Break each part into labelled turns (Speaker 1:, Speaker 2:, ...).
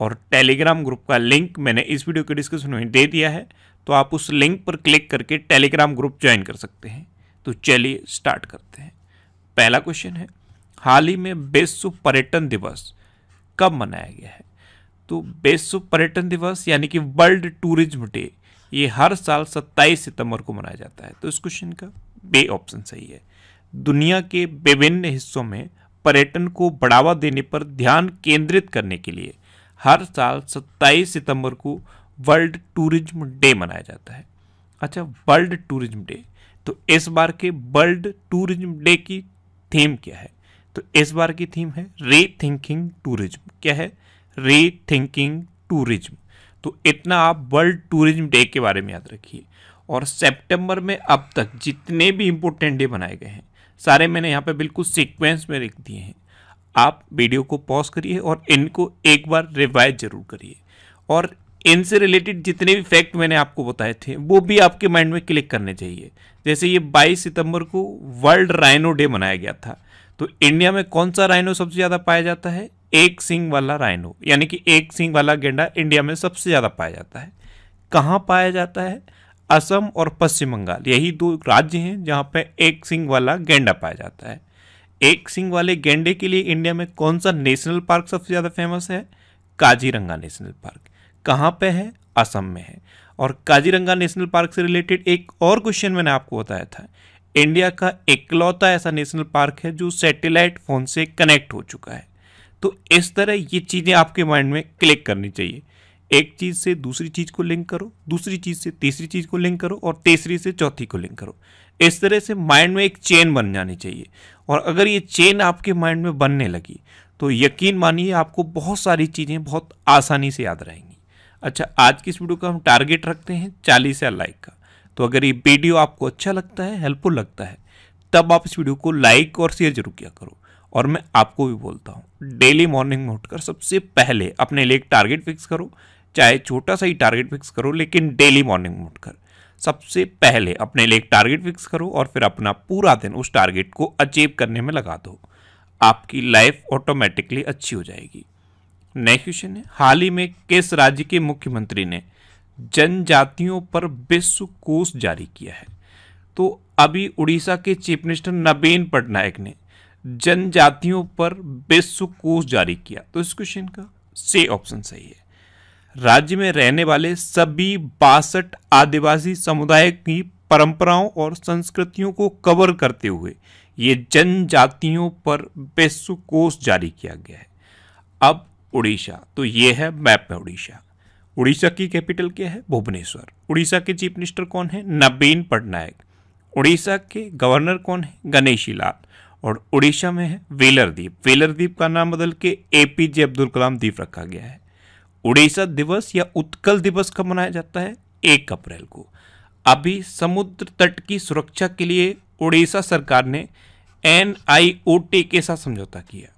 Speaker 1: और Telegram group का link मैंने इस वीडियो के डिस्क्रिप्शन में दे दिया है तो आप उस लिंक पर क्लिक करके टेलीग्राम ग्रुप ज्वाइन कर सकते हैं तो चलिए स्टार्ट करते हैं पहला क्वेश्चन है हाल ही में विश्व पर्यटन दिवस कब मनाया गया है तो विश्व पर्यटन दिवस यानी कि वर्ल्ड टूरिज्म डे ये हर साल 27 सितंबर को मनाया जाता है तो इस क्वेश्चन का बे ऑप्शन सही है दुनिया के विभिन्न हिस्सों में पर्यटन को बढ़ावा देने पर ध्यान केंद्रित करने के लिए हर साल 27 सितंबर को वर्ल्ड टूरिज्म डे मनाया जाता है अच्छा वर्ल्ड टूरिज्म डे तो इस बार के वर्ल्ड टूरिज्म डे की थीम क्या है तो इस बार की थीम है री थिंकिंग टूरिज्म क्या है री थिंकिंग टूरिज्म तो इतना आप वर्ल्ड टूरिज्म डे के बारे में याद रखिए और सितंबर में अब तक जितने भी इम्पोर्टेंट डे बनाए गए हैं सारे मैंने यहाँ पे बिल्कुल सीक्वेंस में लिख दिए हैं आप वीडियो को पॉज करिए और इनको एक बार रिवाइज जरूर करिए और इनसे रिलेटेड जितने भी फैक्ट मैंने आपको बताए थे वो भी आपके माइंड में क्लिक करने चाहिए जैसे ये 22 सितंबर को वर्ल्ड राइनो डे मनाया गया था तो इंडिया में कौन सा राइनो सबसे ज़्यादा पाया जाता है एक सिंग वाला राइनो यानी कि एक सिंग वाला गेंडा इंडिया में सबसे ज़्यादा पाया जाता है कहाँ पाया जाता है असम और पश्चिम बंगाल यही दो राज्य हैं जहाँ पर एक सिंग वाला गेंडा पाया जाता है एक सिंग वाले गेंडे के लिए इंडिया में कौन सा नेशनल पार्क सबसे ज़्यादा फेमस है काजीरंगा नेशनल पार्क कहाँ पे है असम में है और काजीरंगा नेशनल पार्क से रिलेटेड एक और क्वेश्चन मैंने आपको बताया था इंडिया का इकलौता ऐसा नेशनल पार्क है जो सैटेलाइट फ़ोन से कनेक्ट हो चुका है तो इस तरह ये चीज़ें आपके माइंड में क्लिक करनी चाहिए एक चीज़ से दूसरी चीज़ को लिंक करो दूसरी चीज़ से तीसरी चीज़ को लिंक करो और तीसरी से चौथी को लिंक करो इस तरह से माइंड में एक चेन बन जानी चाहिए और अगर ये चेन आपके माइंड में बनने लगी तो यकीन मानिए आपको बहुत सारी चीज़ें बहुत आसानी से याद रहेंगी अच्छा आज की इस वीडियो का हम टारगेट रखते हैं चालीस या लाइक का तो अगर ये वीडियो आपको अच्छा लगता है हेल्पफुल लगता है तब आप इस वीडियो को लाइक और शेयर जरूर किया करो और मैं आपको भी बोलता हूँ डेली मॉर्निंग में उठकर सबसे पहले अपने लिए एक टारगेट फिक्स करो चाहे छोटा सा ही टारगेट फिक्स करो लेकिन डेली मॉर्निंग में उठकर सबसे पहले अपने लिए एक टारगेट फिक्स करो और फिर अपना पूरा दिन उस टारगेट को अचीव करने में लगा दो आपकी लाइफ ऑटोमेटिकली अच्छी हो जाएगी नेक्स्ट क्वेश्चन है हाल ही में किस राज्य के मुख्यमंत्री ने जनजातियों पर विश्व कोष जारी किया है तो अभी उड़ीसा के चीफ मिनिस्टर नवीन पटनायक ने जनजातियों पर विश्व कोष जारी किया तो इस क्वेश्चन का से ऑप्शन सही है राज्य में रहने वाले सभी बासठ आदिवासी समुदाय की परंपराओं और संस्कृतियों को कवर करते हुए ये जनजातियों पर विश्व जारी किया गया है अब उड़ीसा तो ये है मैप में उड़ीसा उड़ीसा की कैपिटल क्या है भुवनेश्वर उड़ीसा के चीफ मिनिस्टर कौन है नवीन पटनायक उड़ीसा के गवर्नर कौन है गणेशी लाल और उड़ीसा में है वेलरदीप वेलरदीप का नाम बदल के ए पी जे अब्दुल कलाम द्वीप रखा गया है उड़ीसा दिवस या उत्कल दिवस कब मनाया जाता है एक अप्रैल को अभी समुद्र तट की सुरक्षा के लिए उड़ीसा सरकार ने एन के साथ समझौता किया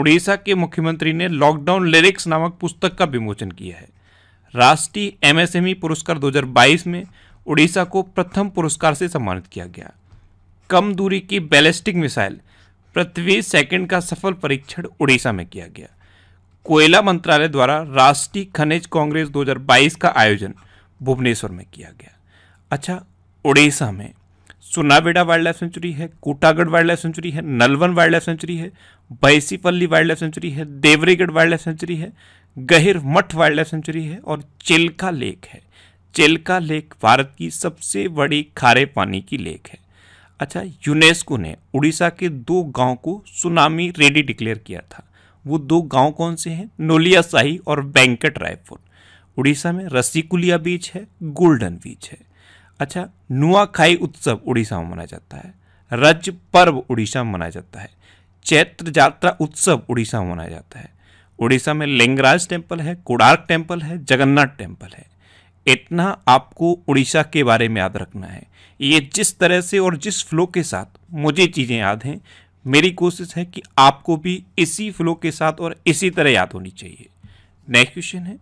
Speaker 1: उड़ीसा के मुख्यमंत्री ने लॉकडाउन लिरिक्स नामक पुस्तक का विमोचन किया है राष्ट्रीय एमएसएमई पुरस्कार 2022 में उड़ीसा को प्रथम पुरस्कार से सम्मानित किया गया कम दूरी की बैलिस्टिक मिसाइल पृथ्वी सेकंड का सफल परीक्षण उड़ीसा में किया गया कोयला मंत्रालय द्वारा राष्ट्रीय खनिज कांग्रेस 2022 का आयोजन भुवनेश्वर में किया गया अच्छा उड़ीसा में सुनाबेड़ा वाइल्ड लाइफ सेंचुरी है कोटागढ़ वाइल्ड लाइफ सेंचुरी है नलवन वाइल्ड लाइफ सेंचुरी है बैसीपल्ली वाइल्ड लाइफ सेंचुरी है देवरीगढ़ वाइल्ड लाइफ सेंचुरी है गहिर मठ वाइल्ड लाइफ सेंचुरी है और चिल्का लेक है चिल्का लेक भारत की सबसे बड़ी खारे पानी की लेक है अच्छा यूनेस्को ने उड़ीसा के दो गांव को सुनामी रेडी डिक्लेयर किया था वो दो गांव कौन से हैं नोलिया शाही और बैंकट रायपुर उड़ीसा में रसिकुलिया बीच है गोल्डन बीच है अच्छा नुआखाई उत्सव उड़ीसा में मनाया जाता है रज पर्व उड़ीसा में मनाया जाता है चैत्र यात्रा उत्सव उड़ीसा में मनाया जाता है उड़ीसा में लिंगराज टेम्पल है कोडार्क टेम्पल है जगन्नाथ टेम्पल है इतना आपको उड़ीसा के बारे में याद रखना है ये जिस तरह से और जिस फ्लो के साथ मुझे चीज़ें याद हैं मेरी कोशिश है कि आपको भी इसी फ्लो के साथ और इसी तरह याद होनी चाहिए नेक्स्ट क्वेश्चन है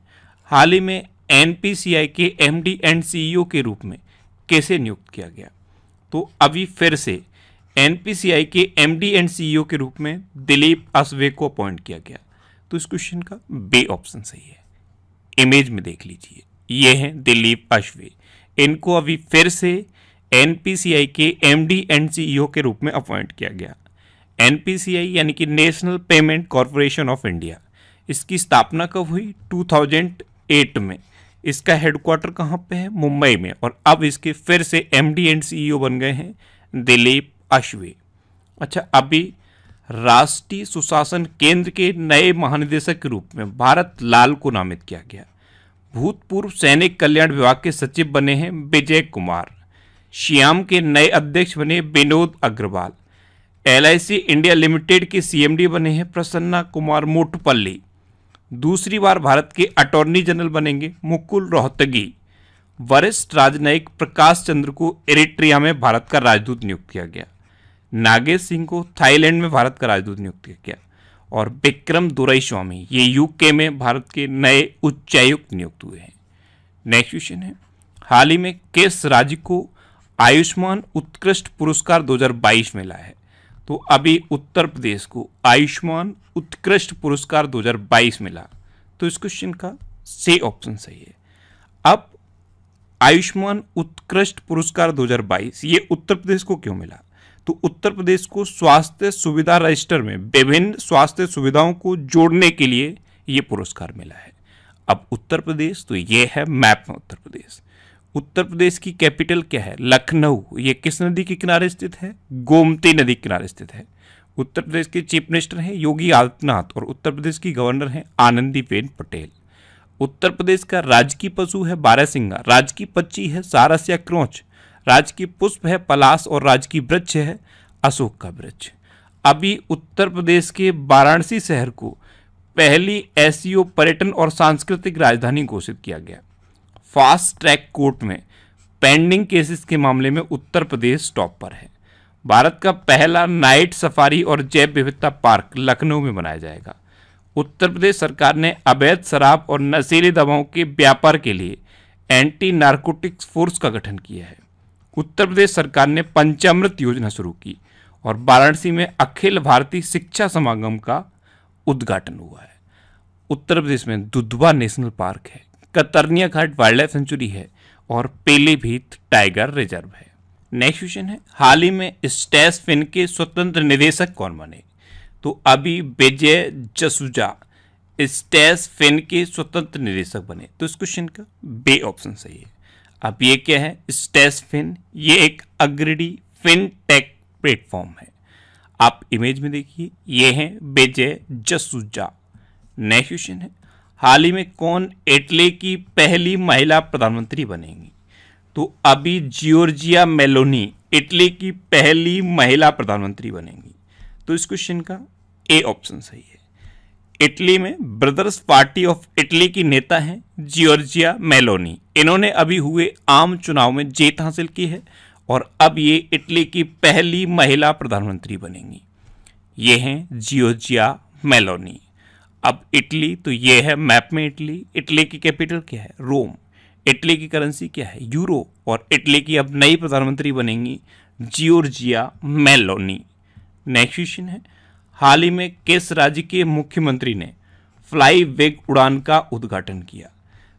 Speaker 1: हाल ही में एन के एम एंड सी के रूप में कैसे नियुक्त किया गया तो अभी फिर से एन के एम एंड सी के रूप में दिलीप असवे को अपॉइंट किया गया तो इस क्वेश्चन का बे ऑप्शन सही है इमेज में देख लीजिए ये हैं दिलीप अश्वे इनको अभी फिर से एन के एम एंड सी के रूप में अपॉइंट किया गया एन यानी कि national payment corporation of India इसकी स्थापना कब हुई 2008 में इसका हेडक्वार्टर कहाँ पे है मुंबई में और अब इसके फिर से डी एंड सी बन गए हैं दिलीप अश्वे अच्छा अभी राष्ट्रीय सुशासन केंद्र के नए महानिदेशक के रूप में भारत लाल को नामित किया गया भूतपूर्व सैनिक कल्याण विभाग के सचिव बने हैं विजय कुमार श्याम के नए अध्यक्ष बने Vinod Agarwal L India limited के सीएमडी बने हैं प्रसन्ना कुमार मोटपल्ली दूसरी बार भारत के अटॉर्नी जनरल बनेंगे मुकुल रोहतगी वरिष्ठ राजनयिक प्रकाश चंद्र को एरिट्रिया में भारत का राजदूत नियुक्त किया गया नागेश सिंह को थाईलैंड में भारत का राजदूत नियुक्त किया गया और विक्रम दुरई स्वामी ये यूके में भारत के नए उच्चायुक्त नियुक्त हुए हैं नेक्स्ट क्वेश्चन है हाल ही में केस राज्य को आयुष्मान उत्कृष्ट पुरस्कार 2022 मिला है तो अभी उत्तर प्रदेश को आयुष्मान उत्कृष्ट पुरस्कार 2022 मिला तो इस क्वेश्चन का से ऑप्शन सही है अब आयुष्मान उत्कृष्ट पुरस्कार 2022 ये उत्तर प्रदेश को क्यों मिला तो उत्तर प्रदेश को स्वास्थ्य सुविधा रजिस्टर में विभिन्न स्वास्थ्य सुविधाओं को जोड़ने के लिए ये पुरस्कार मिला है अब उत्तर प्रदेश तो ये है मैप में उत्तर प्रदेश उत्तर प्रदेश की कैपिटल क्या है लखनऊ ये किस नदी के किनारे स्थित है गोमती नदी के किनारे स्थित है उत्तर प्रदेश के चीफ मिनिस्टर हैं योगी आदित्यनाथ और उत्तर प्रदेश की गवर्नर हैं आनंदीबेन पटेल उत्तर प्रदेश का राजकीय पशु है बारहसिंगा राजकीय पक्षी है सारस या क्रोच राजकीय पुष्प है पलास और राजकीय वृक्ष है अशोक का वृक्ष अभी उत्तर प्रदेश के वाराणसी शहर को पहली ऐसी पर्यटन और सांस्कृतिक राजधानी घोषित किया गया फास्ट ट्रैक कोर्ट में पेंडिंग केसेस के मामले में उत्तर प्रदेश टॉप पर है भारत का पहला नाइट सफारी और जैव विविधता पार्क लखनऊ में बनाया जाएगा उत्तर प्रदेश सरकार ने अवैध शराब और नशीली दवाओं के व्यापार के लिए एंटी नार्कोटिक्स फोर्स का गठन किया है उत्तर प्रदेश सरकार ने पंचामृत योजना शुरू की और वाराणसी में अखिल भारतीय शिक्षा समागम का उद्घाटन हुआ है उत्तर प्रदेश में दुधवा नेशनल पार्क है Katarniya Ghat wildlife sanctuary है और पीलीभीत टाइगर रिजर्व है नेक्स्ट क्वेश्चन है हाल ही में स्टेस फिन के स्वतंत्र निदेशक कौन बने तो अभी विजय जसुजा स्टेस फिन के स्वतंत्र निदेशक बने तो इस क्वेश्चन का बे ऑप्शन सही है अब ये क्या है स्टेस फिन ये एक अग्रणी टेक प्लेटफॉर्म है आप इमेज में देखिए ये है विजय जसुजा नेक्स्ट क्वेश्चन है हाल ही में कौन इटली की पहली महिला प्रधानमंत्री बनेंगी तो अभी जियोर्जिया मेलोनी इटली की पहली महिला प्रधानमंत्री बनेंगी तो इस क्वेश्चन का ए ऑप्शन सही है इटली में ब्रदर्स पार्टी ऑफ इटली की नेता हैं जियोर्जिया मेलोनी इन्होंने अभी हुए आम चुनाव में जीत हासिल की है और अब ये इटली की पहली महिला प्रधानमंत्री बनेंगी ये हैं जियोर्जिया मेलोनी अब इटली तो ये है मैप में इटली इटली की कैपिटल क्या है रोम इटली की करेंसी क्या है यूरो और इटली की अब नई प्रधानमंत्री बनेंगी जियोर्जिया मेलोनी नेक्स्ट क्वेश्चन है हाल ही में किस राज्य के मुख्यमंत्री ने फ्लाई वेग उड़ान का उद्घाटन किया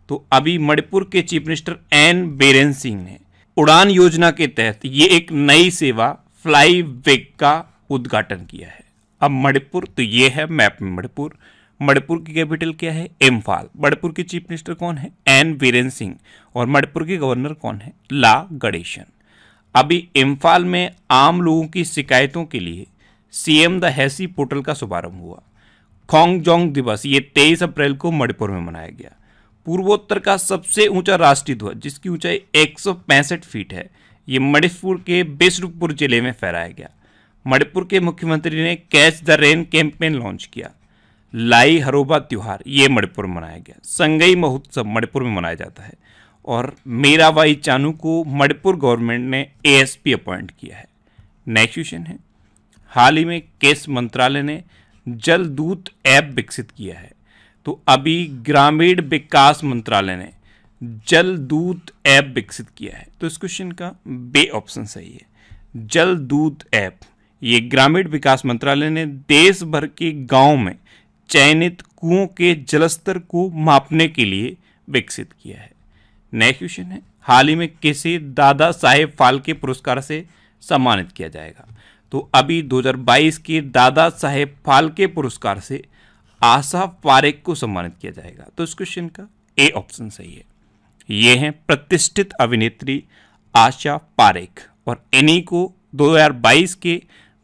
Speaker 1: तो अभी मणिपुर के chief minister N Biren Singh ने उड़ान योजना के तहत ये एक नई सेवा फ्लाई वेग का उद्घाटन किया है अब मणिपुर तो ये है मैप में मणिपुर मणिपुर की कैपिटल क्या है इम्फाल मणिपुर के चीफ मिनिस्टर कौन है एन वीरेन सिंह और मणिपुर के गवर्नर कौन है ला गणेशन अभी इम्फाल में आम लोगों की शिकायतों के लिए सीएम द हैसी पोर्टल का शुभारंभ हुआ खोंगजोंग दिवस ये 23 अप्रैल को मणिपुर में मनाया गया पूर्वोत्तर का सबसे ऊंचा राष्ट्रीय ध्वज जिसकी ऊंचाई एक फीट है ये मणिपुर के बिष्णुपुर जिले में फहराया गया मणिपुर के मुख्यमंत्री ने catch the rain campaign launch किया लाई हरोबा त्यौहार ये मणिपुर में मनाया गया संगई महोत्सव मणिपुर में मनाया जाता है और मीराबाई चानू को मणिपुर गवर्नमेंट ने एएसपी अपॉइंट किया है नेक्स्ट क्वेश्चन है हाल ही में केस मंत्रालय ने जल दूत ऐप विकसित किया है तो अभी ग्रामीण विकास मंत्रालय ने जल दूत ऐप विकसित किया है तो इस क्वेश्चन का बे ऑप्शन सही है जल दूत ऐप ये ग्रामीण विकास मंत्रालय ने देश भर के गांव में चयनित कुओं के जलस्तर को मापने के लिए विकसित किया है नेक्स्ट क्वेश्चन है हाल ही में किसे दादा साहेब फाल्के पुरस्कार से सम्मानित किया जाएगा तो अभी 2022 के दादा साहेब फाल्के पुरस्कार से आशा पारेख को सम्मानित किया जाएगा तो इस क्वेश्चन का ए ऑप्शन सही है ये हैं प्रतिष्ठित अभिनेत्री आशा पारेख और इन्हीं को 2022 के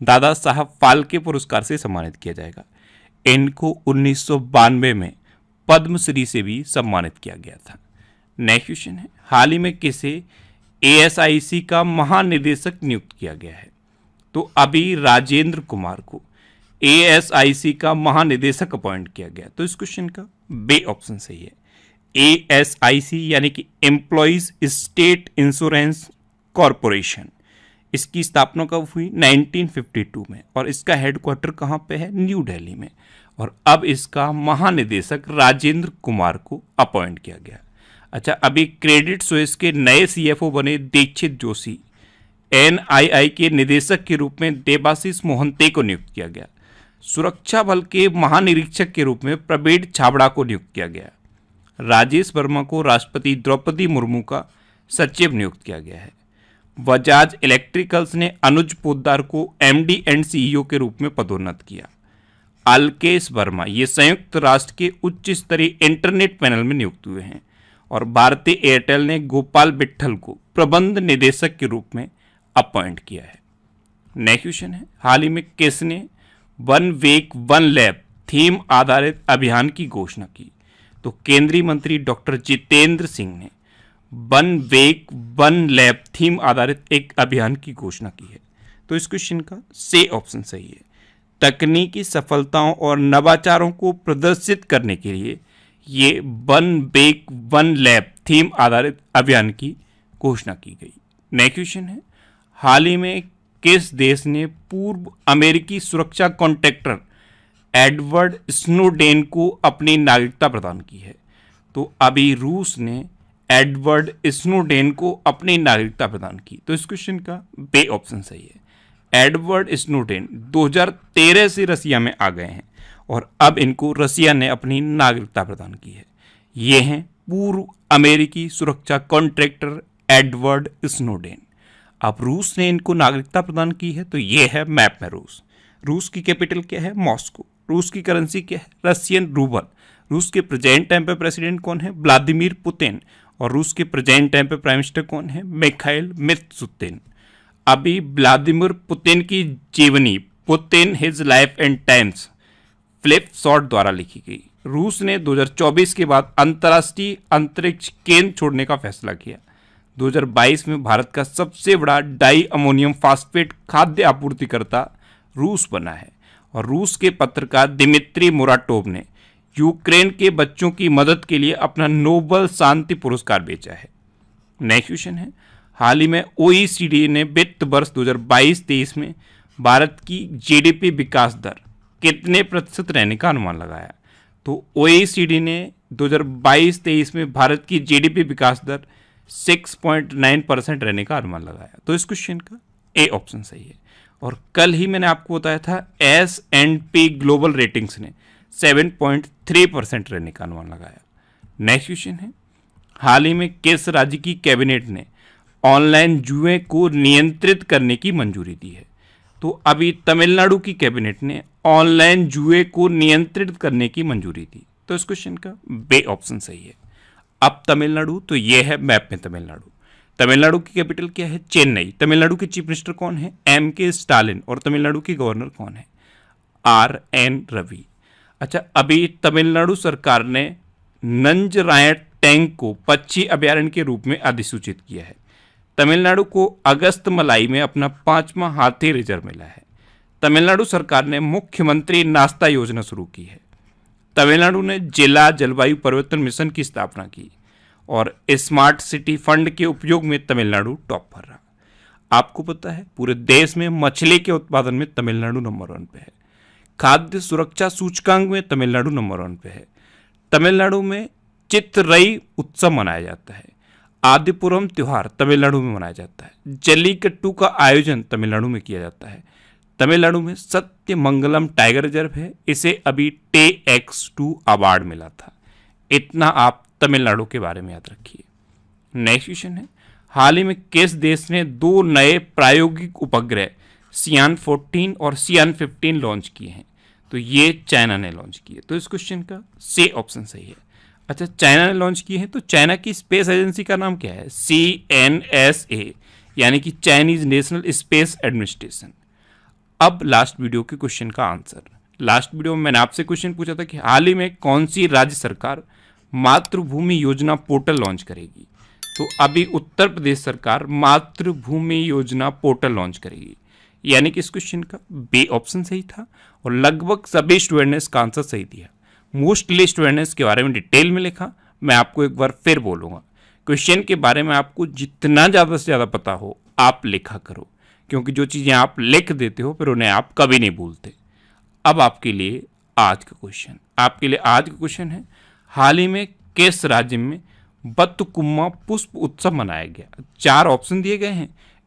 Speaker 1: दादा साहब फाल्के पुरस्कार से सम्मानित किया जाएगा इनको उन्नीस में पद्मश्री से भी सम्मानित किया गया था नेक्स्ट क्वेश्चन है हाल ही में किसे एएसआईसी का महानिदेशक नियुक्त किया गया है तो अभी राजेंद्र कुमार को एएसआईसी का महानिदेशक अपॉइंट किया गया तो इस क्वेश्चन का बे ऑप्शन सही है एएसआईसी यानी कि एम्प्लॉयज स्टेट इंश्योरेंस कॉरपोरेशन इसकी स्थापना कब हुई 1952 में और इसका हेडक्वार्टर कहाँ पे है न्यू दिल्ली में और अब इसका महानिदेशक राजेंद्र कुमार को अपॉइंट किया गया अच्छा अभी क्रेडिट सोइस के नए सीएफओ बने दीक्षित जोशी एनआईआई के निदेशक के रूप में देवाशीष मोहंते को नियुक्त किया गया सुरक्षा बल के महानिरीक्षक के रूप में प्रबीण छाबड़ा को नियुक्त किया गया राजेश वर्मा को राष्ट्रपति द्रौपदी मुर्मू का सचिव नियुक्त किया गया है बजाज इलेक्ट्रिकल्स ने अनुज पोदार को एमडी एंड सीईओ के रूप में पदोन्नत किया अलकेश वर्मा ये संयुक्त राष्ट्र के उच्च स्तरीय इंटरनेट पैनल में नियुक्त हुए हैं और भारतीय एयरटेल ने गोपाल बिट्ठल को प्रबंध निदेशक के रूप में अपॉइंट किया है नेक्स्ट क्वेश्चन है हाल ही में किस ने one week one lab theme आधारित अभियान की घोषणा की तो केंद्रीय मंत्री डॉक्टर जितेंद्र सिंह ने one week one lab theme आधारित एक अभियान की घोषणा की है तो इस क्वेश्चन का से ऑप्शन सही है तकनीकी सफलताओं और नवाचारों को प्रदर्शित करने के लिए ये one week one lab theme आधारित अभियान की घोषणा की गई नेक्स्ट क्वेश्चन है हाल ही में किस देश ने पूर्व अमेरिकी सुरक्षा कॉन्ट्रैक्टर एडवर्ड स्नोडेन को अपनी नागरिकता प्रदान की है तो अभी रूस ने एडवर्ड स्नोडेन को अपनी नागरिकता प्रदान की तो इस क्वेश्चन का बे ऑप्शन सही है एडवर्ड स्नोडेन 2013 से रसिया में आ गए हैं और अब इनको रसिया ने अपनी नागरिकता प्रदान की है ये हैं पूर्व अमेरिकी सुरक्षा कॉन्ट्रैक्टर एडवर्ड स्नोडेन अब रूस ने इनको नागरिकता प्रदान की है तो ये है मैप में रूस रूस की कैपिटल क्या है मॉस्को रूस की करेंसी क्या है रशियन रूबल रूस के प्रेजेंट टाइम पर प्रेसिडेंट कौन है व्लादिमिर पुतिन और रूस के प्रेजेंट टाइम पे प्राइम मिनिस्टर कौन है मिखाइल मित्सुतिन अभी व्लादिमिर पुतिन की जीवनी Putin his life and times Philip द्वारा लिखी गई रूस ने 2024 के बाद अंतर्राष्ट्रीय अंतरिक्ष केंद्र छोड़ने का फैसला किया 2022 में भारत का सबसे बड़ा डाई अमोनियम फास्फेट खाद्य आपूर्तिकर्ता रूस बना है और रूस के पत्रकार दिमित्री मोराटोव ने यूक्रेन के बच्चों की मदद के लिए अपना नोबल शांति पुरस्कार बेचा है नेक्स्ट क्वेश्चन है हाल ही में ओ ने वित्त वर्ष 2022-23 में भारत की जीडीपी विकास दर कितने प्रतिशत रहने का अनुमान लगाया तो ओ ने 2022-23 में भारत की जीडीपी विकास दर 6.9 परसेंट रहने का अनुमान लगाया तो इस क्वेश्चन का ए ऑप्शन सही है और कल ही मैंने आपको बताया था S and P global ratings ने 7.3 परसेंट रहने का अनुमान लगाया नेक्स्ट क्वेश्चन है हाल ही में किस राज्य की कैबिनेट ने ऑनलाइन जुए को नियंत्रित करने की मंजूरी दी है तो अभी तमिलनाडु की कैबिनेट ने ऑनलाइन जुए को नियंत्रित करने की मंजूरी दी तो इस क्वेश्चन का बे ऑप्शन सही है अब तमिलनाडु तो ये है मैप में तमिलनाडु तमिलनाडु की कैपिटल क्या है चेन्नई तमिलनाडु के चीफ मिनिस्टर कौन है एम के स्टालिन और तमिलनाडु के गवर्नर कौन है आर एन रवि अच्छा अभी तमिलनाडु सरकार ने नंज नंजरायण टैंक को पक्षी अभ्यारण्य के रूप में अधिसूचित किया है तमिलनाडु को अगस्त मलाई में अपना पांचवा हाथी रिजर्व मिला है तमिलनाडु सरकार ने मुख्यमंत्री नाश्ता योजना शुरू की है तमिलनाडु ने जिला जलवायु परिवर्तन मिशन की स्थापना की और स्मार्ट सिटी फंड के उपयोग में तमिलनाडु टॉप पर रहा आपको पता है पूरे देश में मछली के उत्पादन में तमिलनाडु नंबर वन पे है खाद्य सुरक्षा सूचकांक में तमिलनाडु नंबर वन पे है तमिलनाडु में चित्रई उत्सव मनाया जाता है आदिपुरम त्यौहार तमिलनाडु में मनाया जाता है जलीकट्टू का आयोजन तमिलनाडु में किया जाता है तमिलनाडु में सत्य मंगलम टाइगर रिजर्व है इसे अभी टे एक्स टू अवार्ड मिला था इतना आप तमिलनाडु के बारे में याद रखिए नेक्स्ट क्वेश्चन है हाल ही में किस देश ने दो नए प्रायोगिक उपग्रह सियान 14 और सियान 15 लॉन्च किए हैं तो ये चाइना ने लॉन्च की है तो इस क्वेश्चन का से ऑप्शन सही है अच्छा चाइना ने लॉन्च की है तो चाइना की स्पेस एजेंसी का नाम क्या है सी एन एस ए यानी कि चाइनीज नेशनल स्पेस एडमिनिस्ट्रेशन अब लास्ट वीडियो के क्वेश्चन का आंसर लास्ट वीडियो में मैंने आपसे क्वेश्चन पूछा था कि हाल ही में कौन सी राज्य सरकार मातृभूमि योजना पोर्टल लॉन्च करेगी तो अभी उत्तर प्रदेश सरकार मातृभूमि योजना पोर्टल लॉन्च करेगी यानी कि इस क्वेश्चन का बे ऑप्शन सही था और लगभग सभी स्टूडेंट ने इसका आंसर सही दिया मोस्टली स्टूडेंट ने इसके बारे में डिटेल में लिखा मैं आपको एक बार फिर बोलूँगा क्वेश्चन के बारे में आपको जितना ज़्यादा से ज़्यादा पता हो आप लिखा करो क्योंकि जो चीज़ें आप लिख देते हो फिर उन्हें आप कभी नहीं भूलते अब आपके लिए आज का क्वेश्चन आपके लिए आज का क्वेश्चन है हाल ही में किस राज्य में बत्तकुम्मा पुष्प उत्सव मनाया गया चार ऑप्शन दिए गए हैं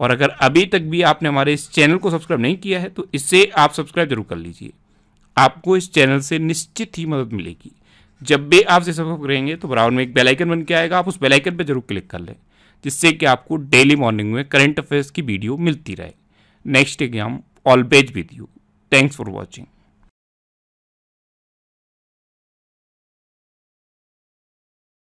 Speaker 1: और अगर अभी तक भी आपने हमारे इस चैनल को सब्सक्राइब नहीं किया है तो इससे आप सब्सक्राइब जरूर कर लीजिए आपको इस चैनल से निश्चित ही मदद मिलेगी जब भी आपसे सब्सक्राइब करेंगे तो ब्राउन में एक बेलाइकन बन के आएगा आप उस बेलाइकन पर जरूर क्लिक कर लें जिससे कि आपको डेली मॉर्निंग में करंट अफेयर्स की वीडियो मिलती रहे next exam all best with you thanks for watching